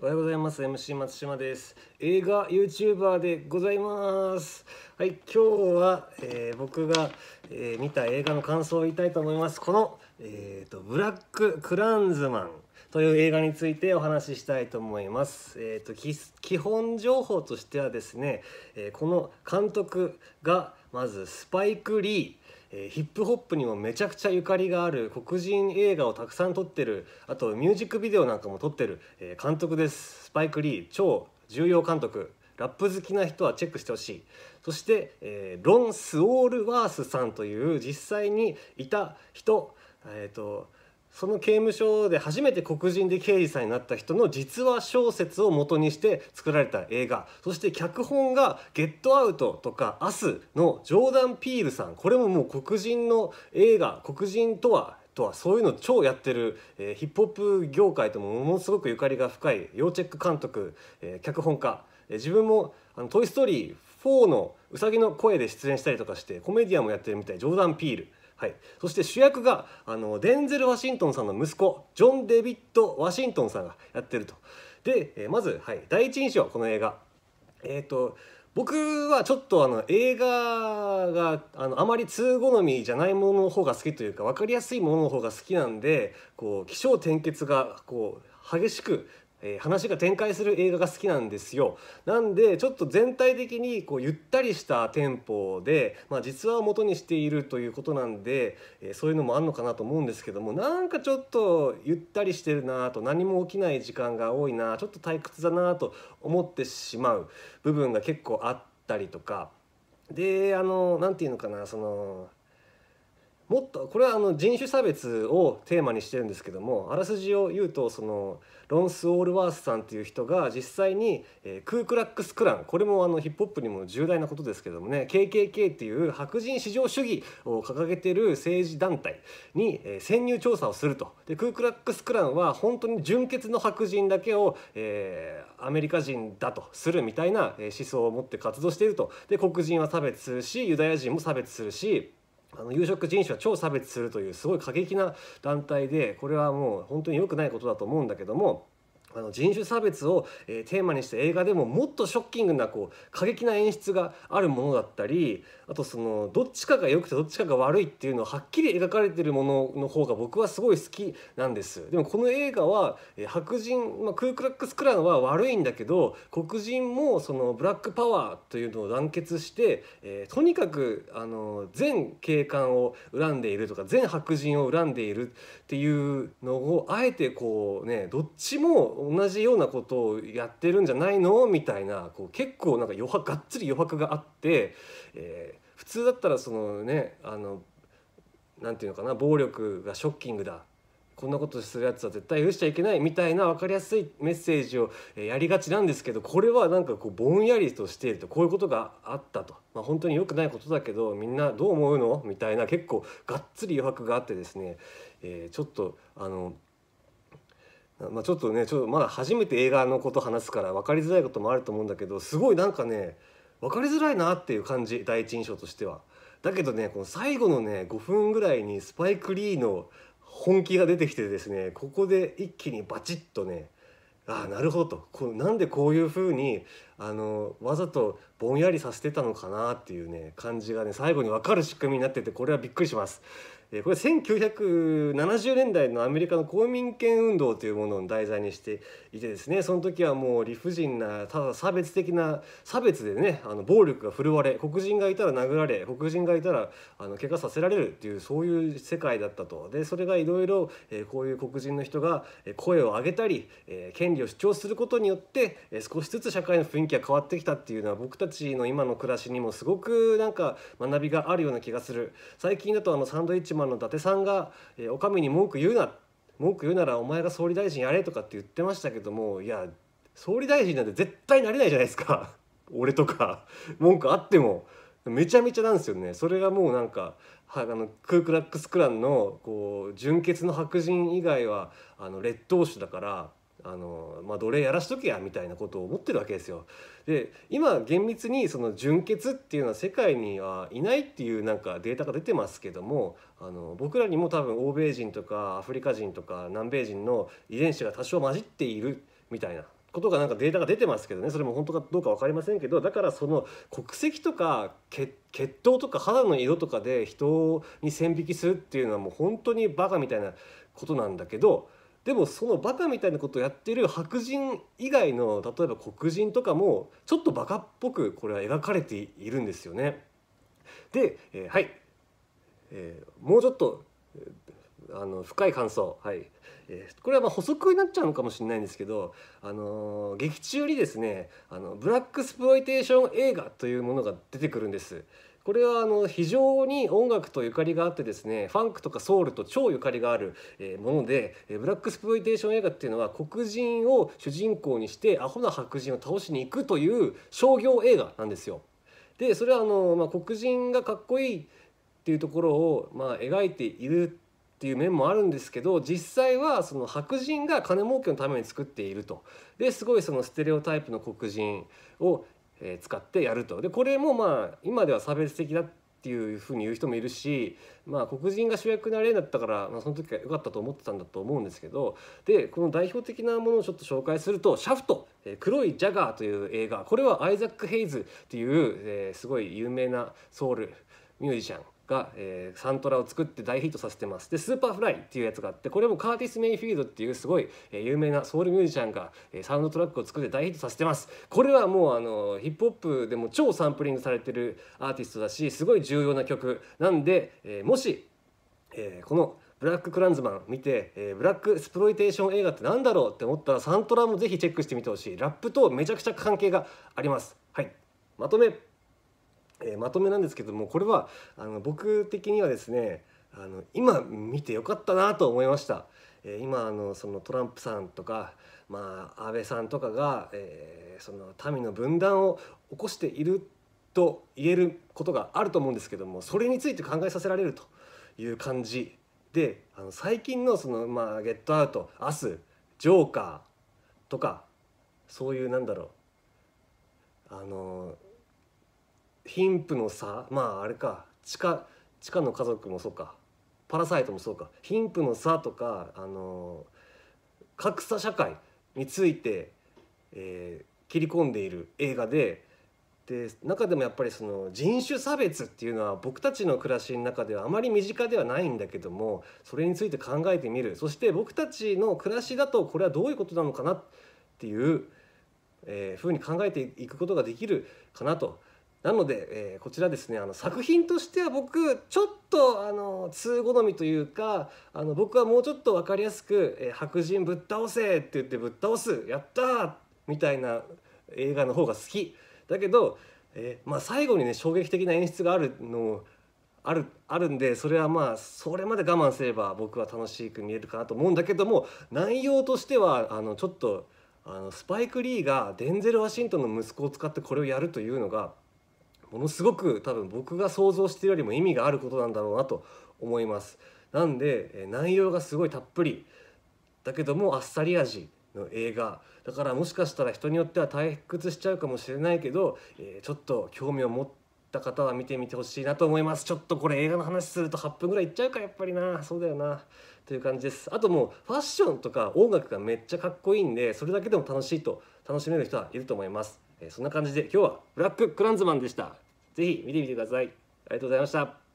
おはようございます MC 松島です映画 YouTuber でございますはい今日は、えー、僕が、えー、見た映画の感想を言いたいと思いますこの、えーと、ブラック・クランズマンという映画についてお話ししたいと思います、えーと、基本情報としてはですね、えこの監督がまずスパイク・リーえー、ヒップホップにもめちゃくちゃゆかりがある黒人映画をたくさん撮ってるあとミュージックビデオなんかも撮ってる、えー、監督ですスパイク・リー超重要監督ラップ好きな人はチェックしてほしいそして、えー、ロン・スオールワースさんという実際にいた人えっ、ー、とその刑務所で初めて黒人で刑事さんになった人の実話小説を元にして作られた映画そして脚本が「ゲットアウト」とか「アスのジョーダン・ピールさんこれももう黒人の映画黒人とはとはそういうの超やってる、えー、ヒップホップ業界ともものすごくゆかりが深い要チェック監督、えー、脚本家、えー、自分もあの「トイ・ストーリー4」のうさぎの声で出演したりとかしてコメディアンもやってるみたいジョーダン・ピール。はい、そして主役があのデンゼル・ワシントンさんの息子ジョン・デビッド・ワシントンさんがやってるとで、えー、まず、はい、第一印象この映画えっ、ー、と僕はちょっとあの映画があのあまり通好みじゃないものの方が好きというか分かりやすいものの方が好きなんでこう起承転結がこう激しくえー、話が展開する映画が好きなんですよなんでちょっと全体的にこうゆったりしたテンポで、まあ、実話を元にしているということなんで、えー、そういうのもあるのかなと思うんですけどもなんかちょっとゆったりしてるなと何も起きない時間が多いなちょっと退屈だなと思ってしまう部分が結構あったりとかであの何て言うのかなそのもっとこれはあの人種差別をテーマにしてるんですけどもあらすじを言うとそのロンス・オールワースさんっていう人が実際に、えクークラックス・クランこれもあのヒップホップにも重大なことですけどもね KKK っていう白人至上主義を掲げてる政治団体に、え潜入調査をするとでクークラックス・クランは本当に純血の白人だけを、えアメリカ人だとするみたいな思想を持って活動しているとで黒人は差別するしユダヤ人も差別するしあの有色人種は超差別するというすごい過激な団体でこれはもう本当に良くないことだと思うんだけどもあの人種差別を、えー、テーマにした映画でももっとショッキングなこう過激な演出があるものだったりあとそのどっちかが良くてどっちかが悪いっていうのをはっきり描かれてるものの方が僕はすごい好きなんですでもこの映画は、えー、白人、まあ、クークラックスクランは悪いんだけど黒人もそのブラックパワーというのを団結して、えー、とにかくあの全警官を恨んでいるとか全白人を恨んでいるっていうのをあえてこうねどっちも同じようなことをやってるんじゃないのみたいなこう結構なんか余白がっつり余白があって、えー、普通だったらそのねあのなんていうのかな暴力がショッキングだこんなことするやつは絶対許しちゃいけないみたいな分かりやすいメッセージをやりがちなんですけどこれはなんかこうぼんやりとしているとこういうことがあったと、まあ、本当に良くないことだけどみんなどう思うのみたいな結構がっつり余白があってですね、えー、ちょっとあのまあ、ちょっとねちょっとまだ初めて映画のこと話すから分かりづらいこともあると思うんだけどすごいなんかね分かりづらいなっていう感じ第一印象としては。だけどねこの最後のね5分ぐらいにスパイク・リーの本気が出てきてですねここで一気にバチッとねああなるほどとこうなんでこういうふうにあのわざとぼんやりさせてたのかなっていうね感じがね最後に分かる仕組みになっててこれはびっくりします。これ1970年代のアメリカの公民権運動というものを題材にしていてですねその時はもう理不尽なただ差別的な差別でねあの暴力が振るわれ黒人がいたら殴られ黒人がいたらあの怪我させられるっていうそういう世界だったとでそれがいろいろこういう黒人の人が声を上げたり権利を主張することによって少しずつ社会の雰囲気が変わってきたっていうのは僕たちの今の暮らしにもすごくなんか学びがあるような気がする。最近だとあのサンドイッチ島の伊達さんが、えー、お上に文句言うな文句言うならお前が総理大臣やれとかって言ってましたけどもいや総理大臣なんて絶対なれないじゃないですか 俺とか文句あってもめちゃめちゃなんですよねそれがもうなんかはあのクークラックスクランのこう純血の白人以外はあの劣等種だからあのまあ、奴隷やらしとけやみたいなことを思ってるわけですよ。で今厳密にその純血っていうのは世界にはいないっていうなんかデータが出てますけどもあの僕らにも多分欧米人とかアフリカ人とか南米人の遺伝子が多少混じっているみたいなことがなんかデータが出てますけどねそれも本当かどうか分かりませんけどだからその国籍とか血統とか肌の色とかで人に線引きするっていうのはもう本当にバカみたいなことなんだけど。でもそのバカみたいなことをやってる白人以外の例えば黒人とかもちょっとバカっぽくこれは描かれているんですよね。で、えー、はい、えー、もうちょっと、えー、あの深い感想、はいえー、これはま補足になっちゃうのかもしれないんですけど、あの劇中にですねあのブラックスプロイテーション映画というものが出てくるんです。これはあの非常に音楽とゆかりがあってですねファンクとかソウルと超ゆかりがあるものでブラックスプロイテーション映画っていうのは黒人を主人公にしてアホな白人を倒しに行くという商業映画なんですよ。でそれはあの、まあ、黒人がかっこいいっていうところを、まあ、描いているっていう面もあるんですけど実際はその白人が金儲けのために作っているとですごいそのステレオタイプの黒人をえ使ってやるとでこれもまあ今では差別的だっていうふうに言う人もいるし、まあ、黒人が主役な例だったから、まあ、その時は良かったと思ってたんだと思うんですけどでこの代表的なものをちょっと紹介すると「シャフト」「黒いジャガー」という映画これはアイザック・ヘイズという、えー、すごい有名なソウルミュージシャンが、えー、サントラを作って大ヒットさせてますでスーパーフライっていうやつがあってこれもカーティス・メイフィールドっていうすごい、えー、有名なソウルミュージシャンが、えー、サウンドトラックを作って大ヒットさせてますこれはもうあのヒップホップでも超サンプリングされてるアーティストだしすごい重要な曲なんで、えー、もし、えー、この「ブラッククランズマン見て、えー、ブラックスプロイテーション映画って何だろうって思ったらサントラもぜひチェックしてみてほしいラップとめちゃくちゃ関係がありますはいまとめえー、まとめなんですけどもこれはあの僕的にはですねあの今見てよかったなと思いました。えー、今あのそのトランプさんとか、まあ、安倍さんとかが、えー、その民の分断を起こしていると言えることがあると思うんですけどもそれについて考えさせられるという感じであの最近のその、まあ「ゲットアウト」「明日ジョーカー」とかそういうなんだろうあの貧富の差まああれか地下地下の家族もそうかパラサイトもそうか貧富の差とかあの格差社会について、えー、切り込んでいる映画でで中でもやっぱりその人種差別っていうのは僕たちの暮らしの中ではあまり身近ではないんだけどもそれについて考えてみるそして僕たちの暮らしだとこれはどういうことなのかなっていう、えー、ふうに考えていくことができるかなと。なので、えー、こちらですねあの作品としては僕ちょっとあの通好みというかあの僕はもうちょっと分かりやすく「えー、白人ぶっ倒せ!」って言ってぶっ倒すやったみたいな映画の方が好きだけど、えー、まあ、最後にね衝撃的な演出があるのもあるあるんでそれはまあそれまで我慢すれば僕は楽しく見えるかなと思うんだけども内容としてはあのちょっとあのスパイク・リーがデンゼル・ワシントンの息子を使ってこれをやるというのが。ものすごく多分僕が想像してるよりも意味があることなんだろうなと思いますなんで内容がすごいたっぷりだけどもあっさり味の映画だからもしかしたら人によっては退屈しちゃうかもしれないけど、えちょっと興味を持った方は見てみてほしいなと思いますちょっとこれ映画の話すると8分ぐらいいっちゃうかやっぱりなそうだよなという感じですあともうファッションとか音楽がめっちゃかっこいいんでそれだけでも楽しいと楽しめる人はいると思いますえそんな感じで今日はブラッククランズマンでした。ぜひ見てみてください。ありがとうございました。